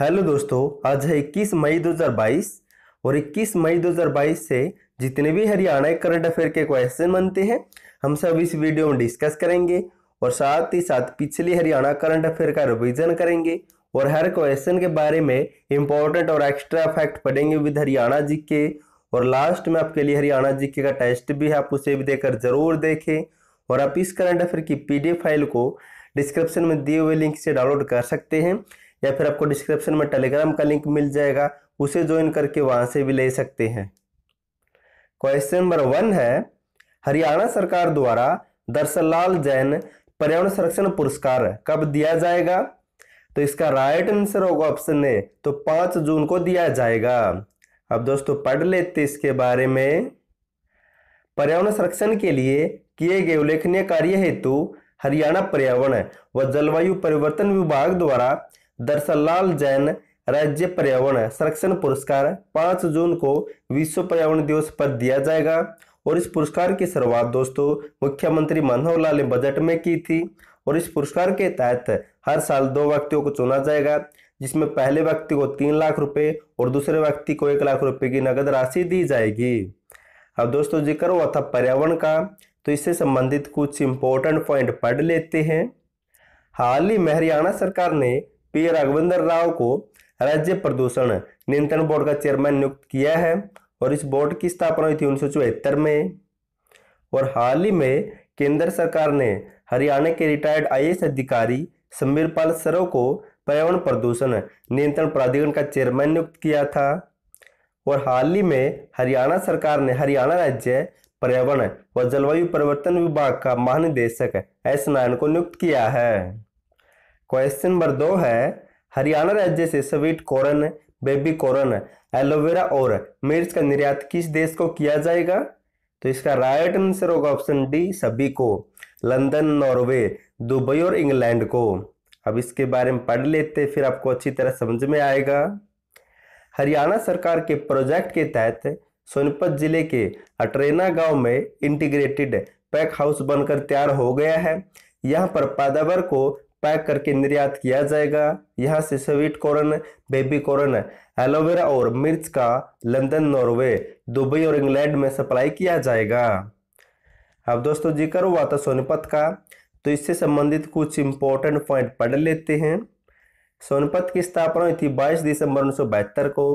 hello दोस्तों आज है 21 मई 2022 और 21 मई 2022 से जितने भी हरियाणा करंट अफेयर के क्वेश्चन बनते हैं हम सब इस वीडियो में डिस्कस करेंगे और साथ ही साथ पिछली हरियाणा करंट अफेयर का रिविजन करेंगे और हर क्वेश्चन के बारे में इंपॉर्टेंट और एक्स्ट्रा फैक्ट पढ़ेंगे विद हरियाणा जी के और लास्ट में आपके लिए हरियाणा जी के का टेस्ट भी है आप उसे भी देकर जरूर देखें और आप इस करंट अफेयर की पी फाइल को डिस्क्रिप्शन में दिए हुए लिंक से डाउनलोड कर सकते हैं या फिर आपको डिस्क्रिप्शन में टेलीग्राम का लिंक मिल जाएगा उसे ज्वाइन करके वहां से भी ले सकते हैं क्वेश्चन नंबर वन है हरियाणा सरकार द्वारा दर्शनलाल जैन पर्यावरण संरक्षण पुरस्कार कब दिया जाएगा तो इसका राइट आंसर होगा ऑप्शन ए तो पांच जून को दिया जाएगा अब दोस्तों पढ़ लेते इसके बारे में पर्यावरण संरक्षण के लिए किए गए उल्लेखनीय कार्य हेतु हरियाणा पर्यावरण व जलवायु परिवर्तन विभाग द्वारा दरसलाल जैन राज्य पर्यावरण संरक्षण पुरस्कार 5 जून को विश्व पर्यावरण दिवस पर दिया जाएगा और इस पुरस्कार की शुरुआत दोस्तों मुख्यमंत्री मनोहर लाल ने बजट में की थी और इस पुरस्कार के तहत हर साल दो व्यक्तियों को चुना जाएगा जिसमें पहले व्यक्ति को तीन लाख रुपए और दूसरे व्यक्ति को एक लाख रुपए की नगद राशि दी जाएगी अब दोस्तों जिक्र हुआ था पर्यावरण का तो इससे संबंधित कुछ इंपॉर्टेंट पॉइंट पढ़ लेते हैं हाल ही में हरियाणा सरकार ने पी राघवेंद्र राव को राज्य प्रदूषण नियंत्रण बोर्ड का चेयरमैन नियुक्त किया है और इस बोर्ड की स्थापना हुई थी उन्नीस में और हाल ही में केंद्र सरकार ने हरियाणा के रिटायर्ड आई अधिकारी समीर पाल सरो को पर्यावरण प्रदूषण नियंत्रण प्राधिकरण का चेयरमैन नियुक्त किया था और हाल ही में हरियाणा सरकार ने हरियाणा राज्य पर्यावरण व जलवायु परिवर्तन विभाग का महानिदेशक एस नारायण को नियुक्त किया है क्वेश्चन नंबर दो है हरियाणा राज्य से sweet corn baby corn aloe vera और मिर्च का निर्यात किस देश को किया जाएगा तो इसका राइट आंसर होगा ऑप्शन डी सभी को लंदन नॉर्वे दुबई और इंग्लैंड को अब इसके बारे में पढ़ लेते फिर आपको अच्छी तरह समझ में आएगा हरियाणा सरकार के प्रोजेक्ट के तहत सोनीपत जिले के अटरेना गांव में इंटीग्रेटेड पैक हाउस बनकर तैयार हो गया है यहां पर पैदावार को पैक करके निर्यात किया जाएगा यहाँ से sweet corn baby corn aloe vera और मिर्च का लंदन नॉर्वे दुबई और इंग्लैंड में सप्लाई किया जाएगा अब दोस्तों जिक्र हुआ था सोनीपत का तो इससे संबंधित कुछ इंपॉर्टेंट पॉइंट पढ़ लेते हैं सोनीपत की स्थापना हुई थी 22 दिसंबर उन्नीस को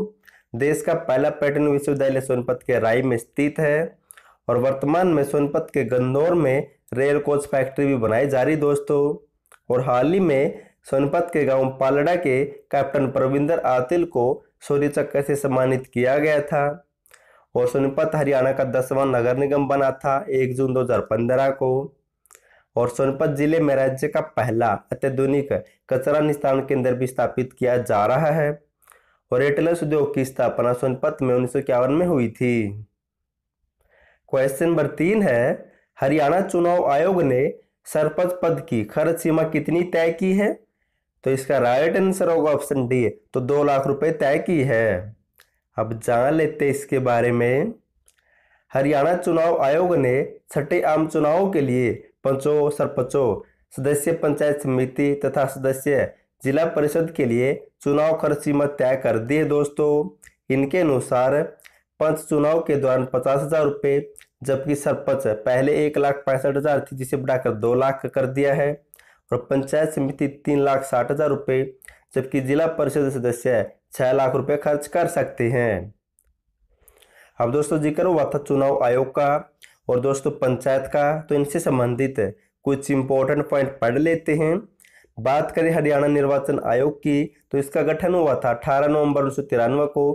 देश का पहला पैटर्न विश्वविद्यालय सोनीपत के राय में स्थित है और वर्तमान में सोनीपत के गंदौर में रेल कोच फैक्ट्री भी बनाई जा रही दोस्तों और हाल ही में सोनपत के गांव पालड़ा के कैप्टन परविंदर आतिल को शौर्य चक्र से सम्मानित किया गया था और सोनपत हरियाणा का दसवां नगर निगम बना था एक जून 2015 को और सोनपत जिले में राज्य का पहला अत्याधुनिक कचरा निस्तारण केंद्र भी स्थापित किया जा रहा है और एटलस उद्योग की स्थापना सोनपत में उन्नीस में हुई थी क्वेश्चन नंबर तीन है हरियाणा चुनाव आयोग ने सरपंच पद की खर्च सीमा कितनी तय की है तो इसका राइट आंसर होगा ऑप्शन डी तो दो लाख रुपए तय की है अब जान लेते इसके बारे में हरियाणा चुनाव आयोग ने छठे आम चुनाव के लिए पंचों सरपंचों सदस्य पंचायत समिति तथा सदस्य जिला परिषद के लिए चुनाव खर्च सीमा तय कर दी है दोस्तों इनके अनुसार पंच चुनाव के दौरान पचास हजार रुपये जबकि सरपंच पहले एक लाख पैंसठ हजार थी जिसे बढ़ाकर दो लाख कर दिया है और पंचायत समिति तीन लाख साठ हजार रुपये जबकि जिला परिषद सदस्य छह लाख रुपए खर्च कर सकते हैं अब दोस्तों जिक्र हुआ था चुनाव आयोग का और दोस्तों पंचायत का तो इनसे संबंधित कुछ इंपॉर्टेंट पॉइंट पढ़ लेते हैं बात करें हरियाणा निर्वाचन आयोग की तो इसका गठन हुआ था अठारह नवंबर उन्नीस को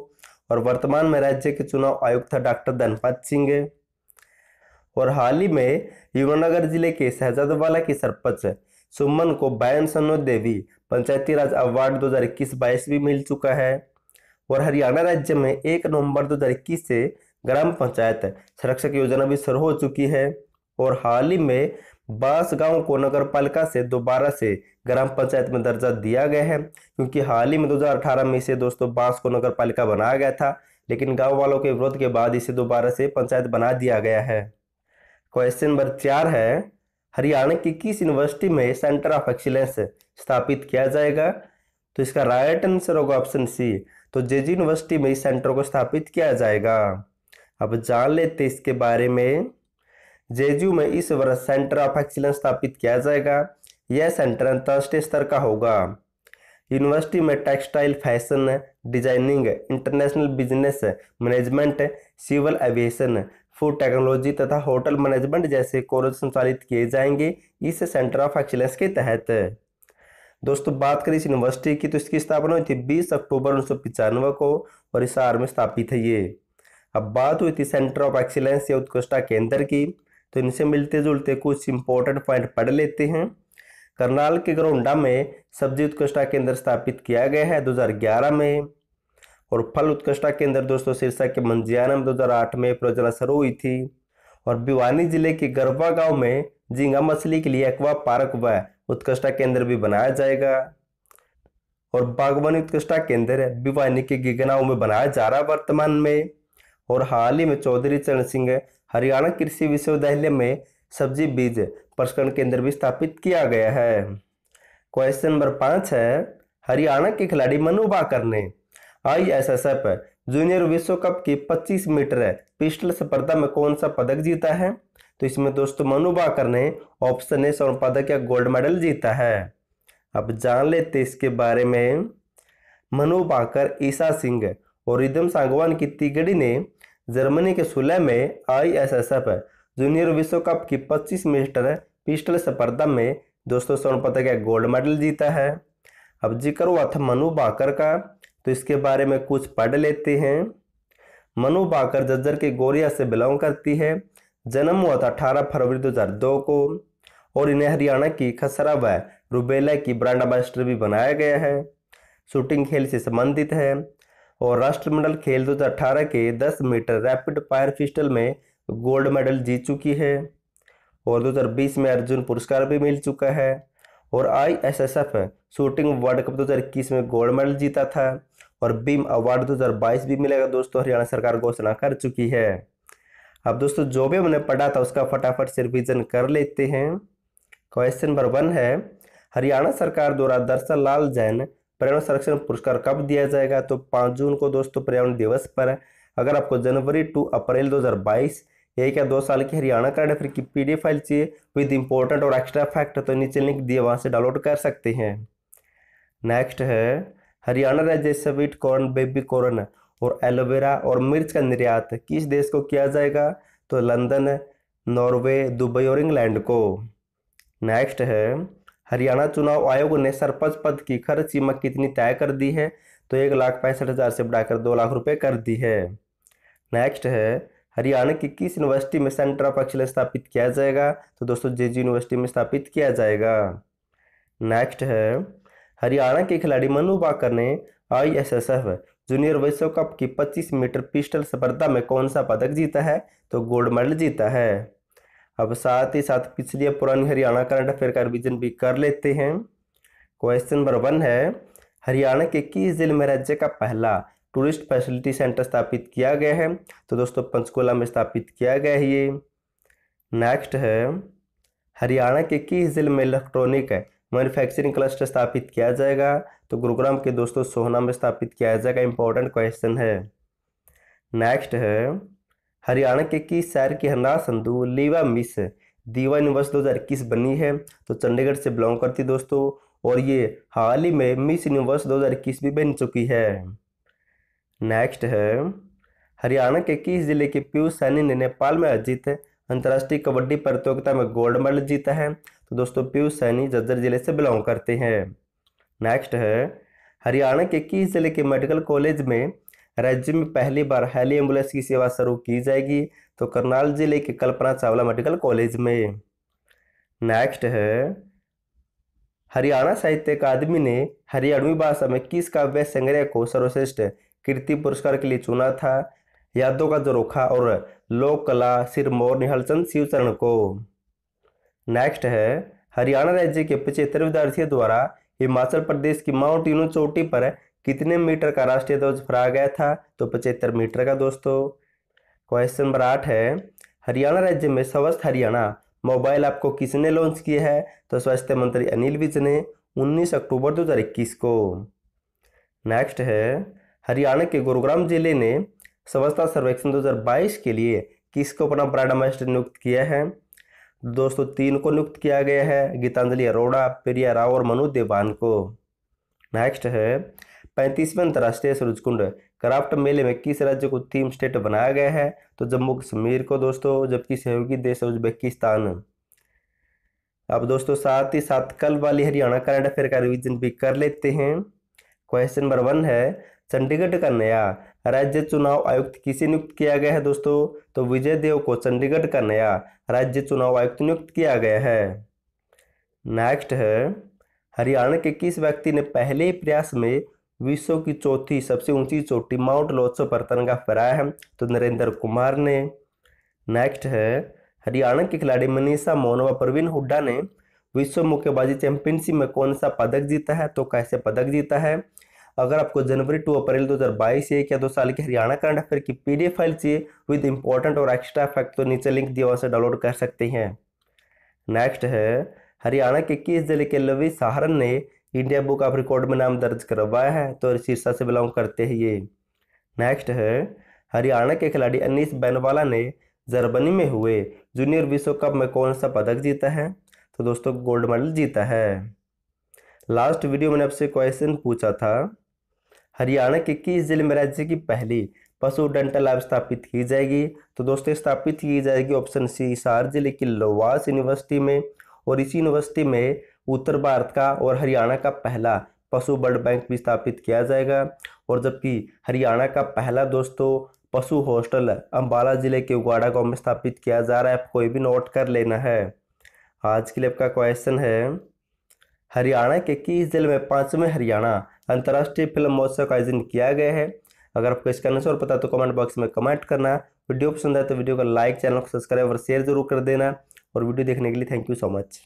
और वर्तमान में राज्य के चुनाव आयुक्त था डॉक्टर धनपत सिंह और हाल ही में यमुनानगर जिले के शहजादवाला की सरपंच सुमन को बैन सनो देवी पंचायती राज अवार्ड 2021-22 भी मिल चुका है और हरियाणा राज्य में एक नवंबर 2021 से ग्राम पंचायत संरक्षक योजना भी शुरू हो चुकी है और हाल ही में बांस गांव को नगर पालिका से दोबारा से ग्राम पंचायत में दर्जा दिया गया है क्योंकि हाल ही में 2018 में इसे दोस्तों बांस को नगर पालिका बनाया गया था लेकिन गांव वालों के विरोध के बाद इसे दोबारा से पंचायत बना दिया गया है क्वेश्चन नंबर चार है हरियाणा की किस यूनिवर्सिटी में सेंटर ऑफ एक्सीलेंस स्थापित किया जाएगा तो इसका राइट आंसर होगा ऑप्शन सी तो जे यूनिवर्सिटी में इस सेंटर को स्थापित किया जाएगा अब जान लेते इसके बारे में जेजू में इस वर्ष सेंटर ऑफ एक्सीलेंस स्थापित किया जाएगा यह सेंटर अंतर्राष्ट्रीय स्तर का होगा यूनिवर्सिटी में textile fashion designing international business management civil aviation food technology तथा होटल मैनेजमेंट जैसे कॉलेज संचालित किए जाएंगे इस सेंटर ऑफ एक्सीलेंस के तहत दोस्तों बात करें इस यूनिवर्सिटी की तो इसकी स्थापना हुई थी बीस अक्टूबर उन्नीस को और इस में स्थापित है ये अब बात हुई थी सेंटर ऑफ एक्सीलेंस या उत्कृष्टता केंद्र की तो इनसे मिलते जुलते कुछ इंपॉर्टेंट पॉइंट पढ़ लेते हैं करनाल के ग्रोंडा में सब्जी उत्कृष्टता केंद्र स्थापित किया गया है 2011 में और फल उत्कृष्टता के अंदर दोस्तों शीर्षक के मंजियाना में आठ में परियोजना शुरू हुई थी और भिवानी जिले के गरबा गांव में झींगा मछली के लिए एक्वा पार्क व उत्कृष्टता केंद्र भी बनाया जाएगा और बागवानी उत्कृष्टता केंद्र भिवानी के गिगनाओं में बनाया जा रहा है वर्तमान में और हाल ही में चौधरी चरण सिंह हरियाणा कृषि विश्वविद्यालय में सब्जी बीज प्रसंस्करण केंद्र भी स्थापित किया गया है क्वेश्चन नंबर पाँच है हरियाणा के खिलाड़ी मनु बाकर ने आईएसएसएफ जूनियर विश्व कप की 25 मीटर पिस्टल स्पर्धा में कौन सा पदक जीता है तो इसमें दोस्तों मनु बाकर ने ऑप्शन ए स्वर्ण पदक या गोल्ड मेडल जीता है अब जान लेते इसके बारे में मनु बाकर ईशा सिंह और रिदम सांगवान की तिगड़ी ने जर्मनी के सुलह में आईएसएसएफ जूनियर विश्व कप की 25 मीटर पिस्टल स्पर्धा में दोस्तों स्वर्ण पदक या गोल्ड मेडल जीता है अब जिक्र हुआ था मनु बाकर का तो इसके बारे में कुछ पढ़ लेते हैं मनु बाकर जज्जर के गोरिया से बिलोंग करती है जन्म हुआ था अठारह फरवरी 2002 को और इन्हें हरियाणा की खसरा व रुबेला की ब्रांड एम्बेसडर भी बनाया गया है शूटिंग खेल से संबंधित है और राष्ट्रमंडल खेल 2018 के 10 मीटर रैपिड फायर पिस्टल में गोल्ड मेडल जीत चुकी है और 2020 में अर्जुन पुरस्कार भी मिल चुका है और I S S F shooting world cup 2021 में गोल्ड मेडल जीता था और बीम अवार्ड 2022 भी मिलेगा दोस्तों हरियाणा सरकार घोषणा कर चुकी है अब दोस्तों जो भी हमने पढ़ा था उसका फटाफट से रिविजन कर लेते हैं क्वेश्चन नंबर वन है हरियाणा सरकार द्वारा दर्शन लाल जैन पर्यावरण संरक्षण पुरस्कार कब दिया जाएगा तो पाँच जून को दोस्तों पर्यावरण दिवस पर अगर आपको जनवरी टू अप्रैल 2022 यही क्या दो साल की हरियाणा कार्ड है फिर की पी फाइल चाहिए विद इंपॉर्टेंट और एक्स्ट्रा फैक्ट तो नीचे लिंक दिए वहाँ से डाउनलोड कर सकते हैं नेक्स्ट है हरियाणा राज्य स्वीट कॉर्न बेबी कॉर्न और एलोवेरा और मिर्च का निर्यात किस देश को किया जाएगा तो लंदन नॉर्वे दुबई और इंग्लैंड को नेक्स्ट है हरियाणा चुनाव आयोग ने सरपंच पद की खर्च सीमा कितनी तय कर दी है तो एक लाख पैंसठ हज़ार से बढ़ाकर दो लाख रुपए कर दी है नेक्स्ट है हरियाणा की किस यूनिवर्सिटी में सेंटर ऑफ एक्सीलेंस स्थापित किया जाएगा तो दोस्तों जे यूनिवर्सिटी में स्थापित किया जाएगा नेक्स्ट है हरियाणा के खिलाड़ी मनु बाकर ने I S S F junior विश्व कप की 25 मीटर पिस्टल स्पर्धा में कौन सा पदक जीता है तो गोल्ड मेडल जीता है अब साथ ही साथ पिछले पुरानी हरियाणा करंट अफेयर का रिविजन भी कर लेते हैं क्वेश्चन नंबर वन है हरियाणा के किस जिले में राज्य का पहला टूरिस्ट फैसिलिटी सेंटर स्थापित किया गया है तो दोस्तों पंचकुला में स्थापित किया गया है ये नेक्स्ट है हरियाणा के किस जिले में इलेक्ट्रॉनिक मैन्युफैक्चरिंग क्लस्टर स्थापित किया जाएगा तो गुरुग्राम के दोस्तों सोहना में स्थापित किया जाएगा इंपॉर्टेंट क्वेश्चन है नेक्स्ट है हरियाणा के किस शहर की हन्ना Sandhu Liva miss diva universe दो हज़ार इक्कीस बनी है तो चंडीगढ़ से बिलोंग करती दोस्तों और ये हाल ही में मिस यूनिवर्स दो हज़ार इक्कीस भी बन चुकी है नेक्स्ट है हरियाणा के किस जिले के पीयूष सैनी ने नेपाल में आयोजित अंतर्राष्ट्रीय कबड्डी प्रतियोगिता में गोल्ड मेडल जीता है तो दोस्तों पीयूष सैनी जज्जर जिले से बिलोंग करते हैं नेक्स्ट है हरियाणा के किस जिले के मेडिकल कॉलेज में राज्य में पहली बार हेली एम्बुलेंस की सेवा शुरू की जाएगी तो करनाल जिले के कल्पना चावला मेडिकल कॉलेज में नेक्स्ट है हरियाणा साहित्य अकादमी ने हरियाणवी भाषा में किस काव्य संग्रह को सर्वश्रेष्ठ कीर्ति पुरस्कार के लिए चुना था यादों का जरोखा और लोक कला सिरमौर निहलचंद शिवचरण को नेक्स्ट है हरियाणा राज्य के पचहत्तर विद्यार्थियों द्वारा हिमाचल प्रदेश की माउंट यूनू चोटी पर कितने मीटर का राष्ट्रीय ध्वज फहराया गया था तो पचहत्तर मीटर का दोस्तों क्वेश्चन नंबर आठ है हरियाणा राज्य में स्वस्थ हरियाणा मोबाइल ऐप को किसने लॉन्च किया है तो स्वास्थ्य मंत्री अनिल विज ने 19 अक्टूबर 2021 को नेक्स्ट है हरियाणा के गुरुग्राम जिले ने स्वच्छता सर्वेक्षण 2022 के लिए किसको अपना ब्रांड एम्बेसडर नियुक्त किया है दोस्तों तीन को नियुक्त किया गया है गीतांजलि अरोड़ा प्रिया राव और मनु देवान को नेक्स्ट है पैंतीसवें अंतर्राष्ट्रीय सूरजकुंड क्राफ्ट मेले में किस राज्य को थीम स्टेट बनाया गया है तो जम्मू कश्मीर को दोस्तों जबकि सहयोगी देश है उज्बेकिस्तान अब दोस्तों साथ ही साथ कल वाली हरियाणा करंट अफेयर का रिवीजन भी कर लेते हैं क्वेश्चन नंबर वन है चंडीगढ़ का नया राज्य चुनाव आयुक्त किसे नियुक्त किया गया है दोस्तों तो विजय देव को चंडीगढ़ का नया राज्य चुनाव आयुक्त नियुक्त किया गया है नेक्स्ट है हरियाणा के किस व्यक्ति ने पहले प्रयास में विश्व की चौथी सबसे ऊंची चोटी माउंट लोत्सव पर तिरंगा फहराया है तो नरेंद्र कुमार ने नेक्स्ट है हरियाणा के खिलाड़ी मनीषा मोहन व प्रवीण हुड्डा ने विश्व मुक्केबाजी चैंपियनशिप में कौन सा पदक जीता है तो कैसे पदक जीता है अगर आपको जनवरी टू अप्रैल 2022 एक या दो साल की हरियाणा करंट अफेयर की पी फाइल चाहिए विद इंपॉर्टेंट और एक्स्ट्रा फैक्ट तो नीचे लिंक दिया वहाँ से डाउनलोड कर सकते हैं नेक्स्ट है हरियाणा के किस जिले के लवी सहारन ने इंडिया बुक ऑफ रिकॉर्ड में नाम दर्ज करवाया है तो शीर्षा से बिलोंग करते हैं ये नेक्स्ट है हरियाणा के खिलाड़ी अनिस बैनवाला ने जर्मनी में हुए जूनियर विश्व कप में कौन सा पदक जीता है तो दोस्तों गोल्ड मेडल जीता है लास्ट वीडियो मैंने आपसे क्वेश्चन पूछा था हरियाणा के किस जिले में राज्य की पहली पशु डेंटल लैब स्थापित की जाएगी तो दोस्तों स्थापित की जाएगी ऑप्शन सी हिसार जिले की लवास यूनिवर्सिटी में और इसी यूनिवर्सिटी में उत्तर भारत का और हरियाणा का पहला पशु ब्लड बैंक भी स्थापित किया जाएगा और जबकि हरियाणा का पहला दोस्तों पशु हॉस्टल अम्बाला जिले के उगाड़ा गांव में स्थापित किया जा रहा है आप कोई भी नोट कर लेना है आज के लिए आपका क्वेश्चन है हरियाणा के किस जिले में पांचवें हरियाणा अंतर्राष्ट्रीय फिल्म महोत्सव का आयोजन किया गया है अगर आपको इसका आंसर पता तो कमेंट बॉक्स में कमेंट करना वीडियो पसंद आए तो वीडियो को लाइक चैनल को सब्सक्राइब और शेयर जरूर कर देना और वीडियो देखने के लिए थैंक यू सो मच